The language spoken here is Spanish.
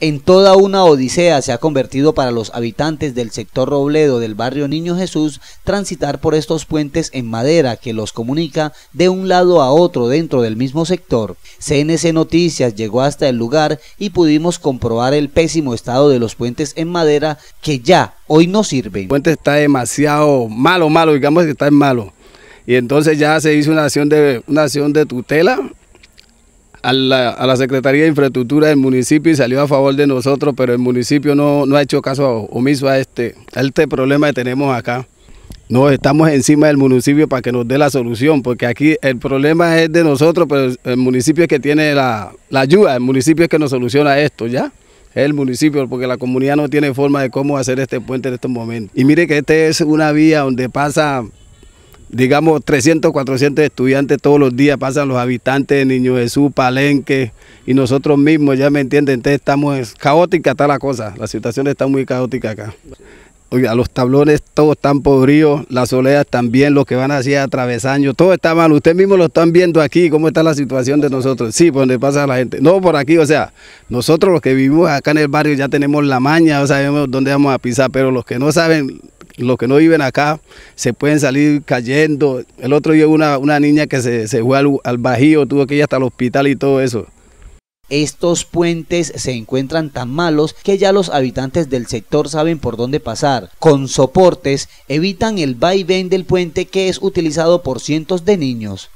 en toda una odisea se ha convertido para los habitantes del sector Robledo del barrio Niño Jesús transitar por estos puentes en madera que los comunica de un lado a otro dentro del mismo sector. CNC Noticias llegó hasta el lugar y pudimos comprobar el pésimo estado de los puentes en madera que ya hoy no sirven. El puente está demasiado malo, malo, digamos que está en malo. Y entonces ya se hizo una acción de, una acción de tutela a la, Secretaría de Infraestructura del municipio y salió a favor de nosotros, pero el municipio no, ha hecho caso omiso a este, este problema que tenemos acá. No, estamos encima del municipio para que nos dé la solución, porque aquí el problema es de nosotros, pero el municipio es que tiene la, la ayuda, el municipio es que nos soluciona esto, ¿ya? Es el municipio, porque la comunidad no tiene forma de cómo hacer este puente en estos momentos. Y mire que esta es una vía donde pasa digamos, 300, 400 estudiantes todos los días, pasan los habitantes de Niño Jesús, Palenque y nosotros mismos, ya me entienden, entonces estamos caótica está la cosa, la situación está muy caótica acá. Oiga, los tablones todos están podridos, las oleas también, los que van hacia atravesaños, todo está mal. Ustedes mismos lo están viendo aquí, cómo está la situación de nosotros. Sí, por pues, donde pasa la gente. No por aquí, o sea, nosotros los que vivimos acá en el barrio ya tenemos la maña, o sabemos dónde vamos a pisar, pero los que no saben los que no viven acá se pueden salir cayendo. El otro día una, una niña que se, se fue al, al bajío, tuvo que ir hasta el hospital y todo eso. Estos puentes se encuentran tan malos que ya los habitantes del sector saben por dónde pasar. Con soportes evitan el vaivén del puente que es utilizado por cientos de niños.